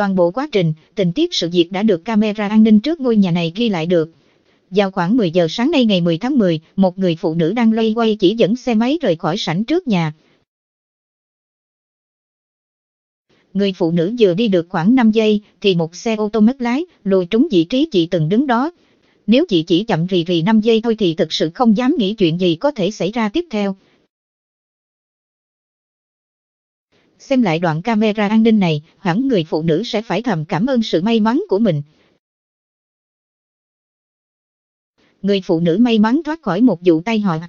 Toàn bộ quá trình, tình tiết sự việc đã được camera an ninh trước ngôi nhà này ghi lại được. Vào khoảng 10 giờ sáng nay ngày 10 tháng 10, một người phụ nữ đang loay quay chỉ dẫn xe máy rời khỏi sảnh trước nhà. Người phụ nữ vừa đi được khoảng 5 giây, thì một xe ô tô mất lái, lùi trúng vị trí chị từng đứng đó. Nếu chị chỉ chậm rì rì 5 giây thôi thì thực sự không dám nghĩ chuyện gì có thể xảy ra tiếp theo. xem lại đoạn camera an ninh này, hẳn người phụ nữ sẽ phải thầm cảm ơn sự may mắn của mình. Người phụ nữ may mắn thoát khỏi một vụ tai họa,